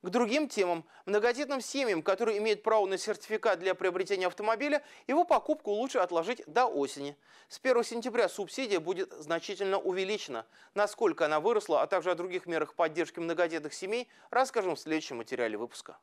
К другим темам – многодетным семьям, которые имеют право на сертификат для приобретения автомобиля, его покупку лучше отложить до осени. С 1 сентября субсидия будет значительно увеличена. Насколько она выросла, а также о других мерах поддержки многодетных семей, расскажем в следующем материале выпуска.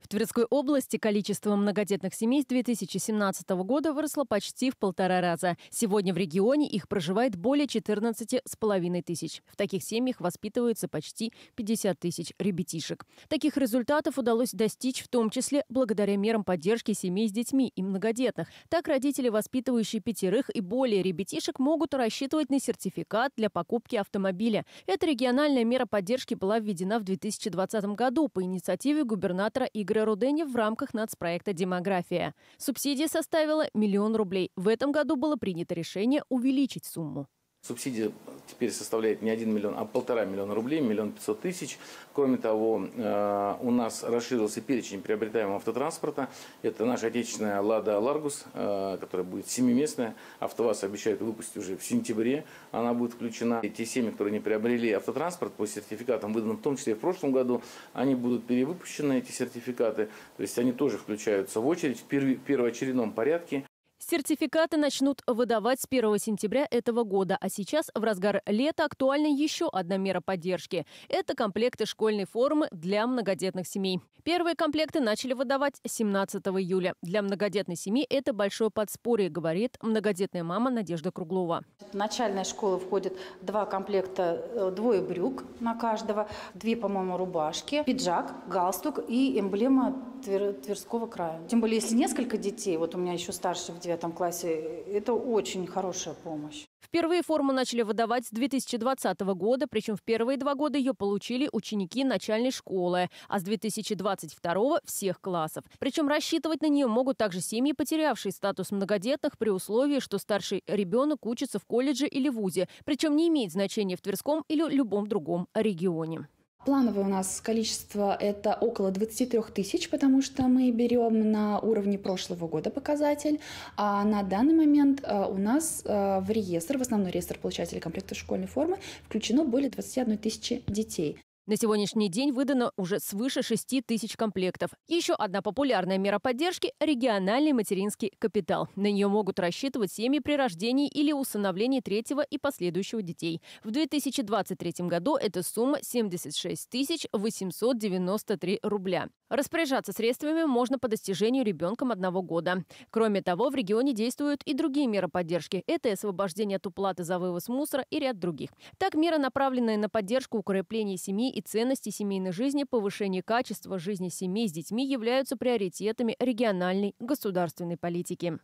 В Тверской области количество многодетных семей с 2017 года выросло почти в полтора раза. Сегодня в регионе их проживает более 14,5 тысяч. В таких семьях воспитываются почти 50 тысяч ребятишек. Таких результатов удалось достичь в том числе благодаря мерам поддержки семей с детьми и многодетных. Так родители, воспитывающие пятерых и более ребятишек, могут рассчитывать на сертификат для покупки автомобиля. Эта региональная мера поддержки была введена в 2020 году по инициативе губернатора Игоря Игоря Рудени в рамках нацпроекта «Демография». Субсидия составила миллион рублей. В этом году было принято решение увеличить сумму. Субсидия теперь составляет не 1 миллион, а полтора миллиона рублей, миллион пятьсот тысяч. Кроме того, э, у нас расширился перечень приобретаемого автотранспорта. Это наша отечественная «Лада Ларгус», э, которая будет семиместная. «АвтоВАЗ» обещает выпустить уже в сентябре. Она будет включена. И те семьи, которые не приобрели автотранспорт по сертификатам, выданным в том числе и в прошлом году, они будут перевыпущены, эти сертификаты. То есть они тоже включаются в очередь в первоочередном порядке. Сертификаты начнут выдавать с 1 сентября этого года, а сейчас в разгар лета актуальна еще одна мера поддержки. Это комплекты школьной формы для многодетных семей. Первые комплекты начали выдавать 17 июля. Для многодетной семьи это большое подспорье, говорит многодетная мама Надежда Круглова. В начальной школы входит два комплекта, э, двое брюк на каждого, две, по-моему, рубашки, пиджак, галстук и эмблема Тверского края. Тем более, если несколько детей, вот у меня еще старше в девятом классе. Это очень хорошая помощь. Впервые форму начали выдавать с 2020 года, причем в первые два года ее получили ученики начальной школы, а с 2022 – всех классов. Причем рассчитывать на нее могут также семьи, потерявшие статус многодетных, при условии, что старший ребенок учится в колледже или вузе, причем не имеет значения в Тверском или любом другом регионе. Плановое у нас количество – это около 23 тысяч, потому что мы берем на уровне прошлого года показатель. А на данный момент э, у нас э, в реестр, в основной реестр получателей комплекта школьной формы, включено более 21 тысячи детей. На сегодняшний день выдано уже свыше 6 тысяч комплектов. Еще одна популярная мера поддержки – региональный материнский капитал. На нее могут рассчитывать семьи при рождении или усыновлении третьего и последующего детей. В 2023 году эта сумма 76 893 рубля. Распоряжаться средствами можно по достижению ребенком одного года. Кроме того, в регионе действуют и другие меры поддержки. Это освобождение от уплаты за вывоз мусора и ряд других. Так, меры, направленные на поддержку укрепления семьи и и ценности семейной жизни, повышение качества жизни семей с детьми являются приоритетами региональной государственной политики.